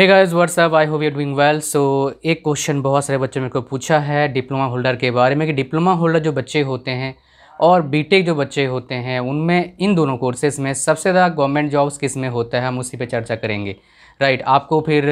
hey guys what's up I hope you doing well so एक question बहुत सारे बच्चों मेरे को पूछा है डिप्लोमा होल्डर के बारे में कि डिप्लोमा होल्डर जो बच्चे होते हैं और बीटेक जो बच्चे होते हैं उनमें इन दोनों कोर्सेज में सबसे ज़्यादा गवर्नमेंट जॉब्स किस में होता है हम उसी पे चर्चा करेंगे राइट आपको फिर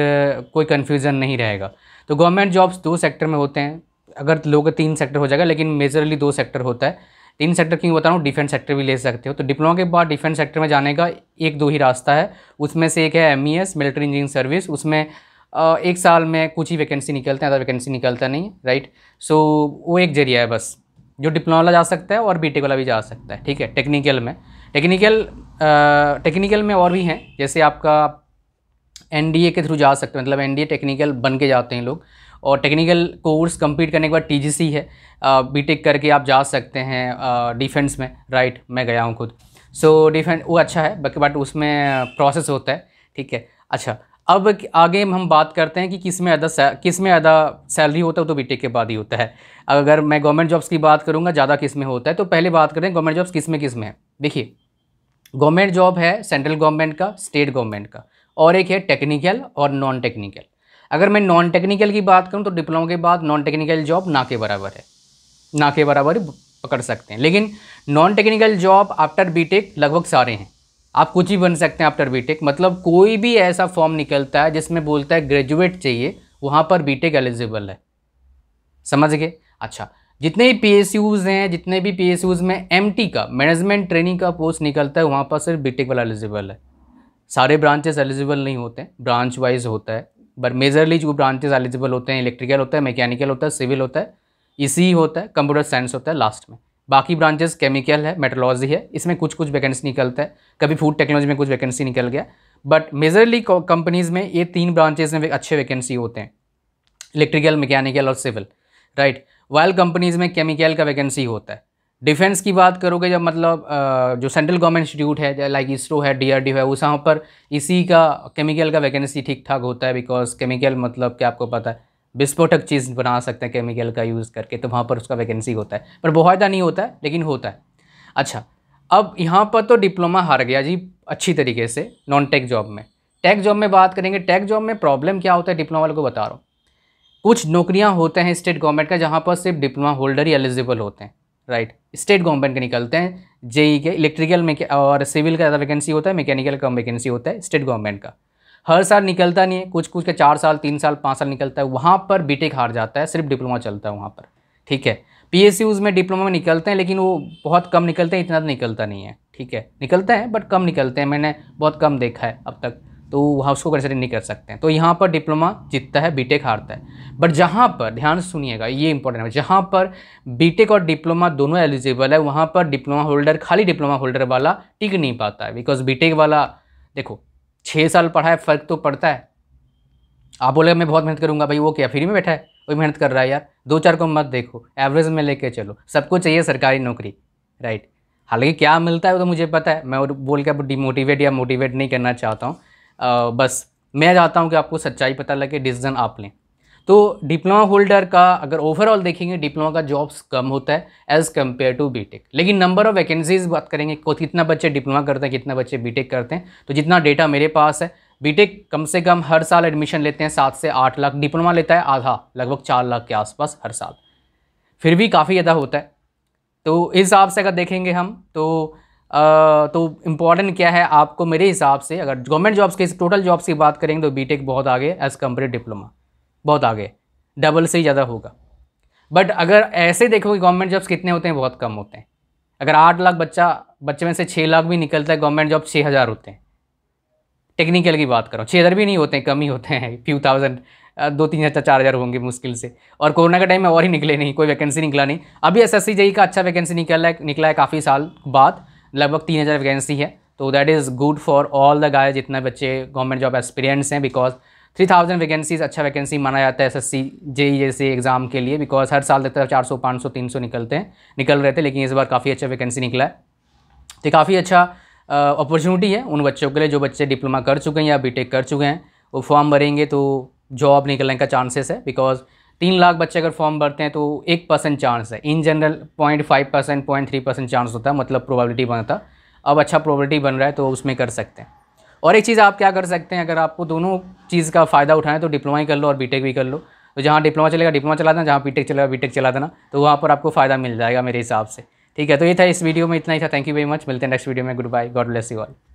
कोई कन्फ्यूज़न नहीं रहेगा तो गवर्नमेंट जॉब्स दो सेक्टर में होते हैं अगर लोग तीन सेक्टर हो जाएगा लेकिन मेजरली दो सेक्टर होता है तीन सेक्टर क्यों बता रहा हूँ डिफेंस सेक्टर भी ले सकते हो तो डिप्लोमा के बाद डिफेंस सेक्टर में जाने का एक दो ही रास्ता है उसमें से एक है एम मिलिट्री इंजीनियरिंग सर्विस उसमें एक साल में कुछ ही वैकेंसी निकलते हैं ज़्यादा वैकेंसी निकलता नहीं राइट सो वो एक जरिया है बस जो डिप्लोमा वाला जा सकता है और बीटेक वाला भी जा सकता है ठीक है टेक्निकल में टेक्निकल टेक्निकल में और भी हैं जैसे आपका एनडीए के थ्रू जा सकते हैं मतलब एनडीए टेक्निकल बन के जाते हैं लोग और टेक्निकल कोर्स कंप्लीट करने के बाद टी है बीटेक करके आप जा सकते हैं डिफेंस में राइट मैं गया हूँ खुद सो so, डिफेंस वो अच्छा है बट उसमें प्रोसेस होता है ठीक है अच्छा अब आगे हम बात करते हैं कि किस में अदा किस में अदा सैलरी होता है तो बीटेक के बाद ही होता है अगर मैं गवर्नमेंट जॉब्स की बात करूंगा ज़्यादा किस में होता है तो पहले बात करें गवर्नमेंट जॉब्स किस में किस में है देखिए गवर्नमेंट जॉब है सेंट्रल गवर्नमेंट का स्टेट गवर्नमेंट का और एक है टेक्निकल और नॉन टेक्निकल अगर मैं नॉन टेक्निकल की बात करूँ तो डिप्लोमा के बाद नॉन टेक्निकल जॉब ना के बराबर है ना के बराबर ही पकड़ सकते हैं लेकिन non technical job after BTech लगभग सारे हैं आप कुछ ही बन सकते हैं आफ्टर बीटेक मतलब कोई भी ऐसा फॉर्म निकलता है जिसमें बोलता है ग्रेजुएट चाहिए वहाँ पर बीटेक एलिजिबल है समझ गए अच्छा जितने भी पी हैं जितने भी पी में एम का मैनेजमेंट ट्रेनिंग का पोस्ट निकलता है वहाँ पर सिर्फ बीटेक वाला एलिजिबल है सारे ब्रांचेस एलिजिबल नहीं होते ब्रांच वाइज होता है बट मेजरली जो ब्रांचेज एलिजिबल होते हैं इलेक्ट्रिकल होता है मैकेनिकल होता है सिविल होता है इसी होता है कंप्यूटर साइंस होता है लास्ट में बाकी ब्रांचेस केमिकल है मेट्रोलॉजी है इसमें कुछ कुछ वैकेंसी निकलता है कभी फूड टेक्नोलॉजी में कुछ वैकेंसी निकल गया बट मेजरली कंपनीज़ में ये तीन ब्रांचेज में अच्छे वैकेंसी होते हैं इलेक्ट्रिकल मैकेनिकल और सिविल राइट वायल कंपनीज़ में केमिकल का वैकेंसी होता है डिफेंस की बात करोगे जब मतलब जो सेंट्रल गवर्नमेंट इंस्टीट्यूट है लाइक इसरो है डीआरडीओ है उस पर इसी का केमिकल का वैकेंसी ठीक ठाक होता है बिकॉज केमिकल मतलब क्या आपको पता है विस्फोटक चीज़ बना सकते हैं केमिकल का यूज़ करके तो वहाँ पर उसका वैकेंसी होता है पर बहुत ज़्यादा नहीं होता है लेकिन होता है अच्छा अब यहाँ पर तो डिप्लोमा हार गया जी अच्छी तरीके से नॉन टेक जॉब में टेक जॉब में बात करेंगे टेक जॉब में प्रॉब्लम क्या होता है डिप्लोमा वाले को बता रहा हूँ कुछ नौकरियाँ होते हैं स्टेट गवर्नमेंट का जहाँ पर सिर्फ डिप्लोमा होल्डर ही एलिजिबल होते हैं राइट स्टेट गवर्नमेंट के निकलते हैं जेई के इलेक्ट्रिकल और सिविल का ज़्यादा वैकेंसी होता है मैकेनिकल कम वैकेंसी होता है स्टेट गवर्नमेंट का हर साल निकलता नहीं है कुछ कुछ का चार साल तीन साल पाँच साल निकलता है वहाँ पर बी हार जाता है सिर्फ डिप्लोमा चलता है वहाँ पर ठीक है पी में डिप्लोमा में निकलते हैं लेकिन वो बहुत कम निकलते हैं इतना तो निकलता नहीं है ठीक है निकलते हैं बट कम निकलते हैं मैंने बहुत कम देखा है अब तक तो वहाँ उसको कंसिडर नहीं कर सकते हैं तो यहाँ पर डिप्लोमा जीतता है बीटेक हारता है बट जहाँ पर ध्यान सुनिएगा ये इंपॉर्टेंट है जहाँ पर बीटेक और डिप्लोमा दोनों एलिजिबल है वहाँ पर डिप्लोमा होल्डर खाली डिप्लोमा होल्डर वाला टिक नहीं पाता है बिकॉज बीटेक वाला देखो छः साल पढ़ा है फ़र्क तो पड़ता है आप बोले मैं बहुत मेहनत करूँगा भाई वो क्या फ्री में बैठा है वही मेहनत कर रहा है यार दो चार को मत देखो एवरेज में लेके चलो सबको चाहिए सरकारी नौकरी राइट हालांकि क्या मिलता है वो तो मुझे पता है मैं और बोल के अब डिमोटिवेट या मोटिवेट नहीं करना चाहता हूँ बस मैं चाहता हूँ कि आपको सच्चाई पता लगे डिसीजन आप लें तो डिप्लोमा होल्डर का अगर ओवरऑल देखेंगे डिप्लोमा का जॉब्स कम होता है एज़ कम्पेयर टू बीटेक लेकिन नंबर ऑफ़ वैकेंसीज बात करेंगे कितना बच्चे डिप्लोमा करते हैं कितना बच्चे बीटेक करते हैं तो जितना डेटा मेरे पास है बीटेक कम से कम हर साल एडमिशन लेते हैं सात से आठ लाख डिप्लोमा लेता है आधा लगभग चार लाख के आसपास हर साल फिर भी काफ़ी ज़्यादा होता है तो इस हिसाब से अगर देखेंगे हम तो तो इम्पॉर्टेंट क्या है आपको मेरे हिसाब से अगर गवर्नमेंट जॉब्स की टोटल जॉब्स की बात करेंगे तो बीटेक बहुत आगे एज़ कम्पेयर डिप्लोमा बहुत आगे डबल से ही ज़्यादा होगा बट अगर ऐसे देखो कि गवर्नमेंट जॉब्स कितने होते हैं बहुत कम होते हैं अगर आठ लाख बच्चा बच्चे में से छः लाख भी निकलता है गवर्नमेंट जॉब छः हज़ार होते हैं टेक्निकल की बात करो छः हज़ार भी नहीं होते हैं कम ही होते हैं फ्यू थाउजेंड दो तीन हज़ार चार हज़ार होंगे मुश्किल से और कोरोना का टाइम में और ही निकले नहीं कोई वैकेंसी निकला नहीं अभी एस एस e का अच्छा वैकेंसी निकला है निकला है काफ़ी साल बाद लगभग तीन हज़ार वैकेंसी है तो that is good for all the guy जितने बच्चे गवर्नमेंट जॉब एक्सपीरियंस हैं बिकॉज थ्री थाउजेंड वैकेंसीज अच्छा वैकेंसी माना जाता है एस एस सी जेई जैसे एग्ज़ाम के लिए बिकॉज हर साल देखते हैं चार सौ पाँच सौ तीन सौ निकलते हैं निकल रहे थे लेकिन इस बार काफ़ी अच्छा वैकेंसी निकला है तो काफ़ी अच्छा अपॉर्चुनिटी है उन बच्चों के लिए जो बच्चे डिप्लोमा कर चुके हैं या टेक कर चुके हैं वो फॉर्म भरेंगे तो जॉब निकलने का चांसेस है बिकॉज तीन लाख बच्चे अगर फॉर्म भरते हैं तो एक परसेंट चांस है in general point five percent point three percent chance होता है मतलब प्रोबेबिलिटी बनता अब अच्छा प्रोबेबिलिटी बन रहा है तो उसमें कर सकते हैं और एक चीज़ आप क्या कर सकते हैं अगर आपको दोनों चीज़ का फ़ायदा उठाएं तो डिप्लोमा ही कर लो और बीटेक भी कर लो तो जहाँ डिप्लोमा चलेगा डिप्लोमा चला देना जहाँ बीटेक चलेगा बीटेक चला देना तो वहाँ पर आपको फ़ायदा मिल जाएगा मेरे हिसाब से ठीक है तो ये था इस वीडियो में इतना ही था थैंक यू वेरी मच मिलते हैं नेक्स्ट वीडियो में good bye God bless you all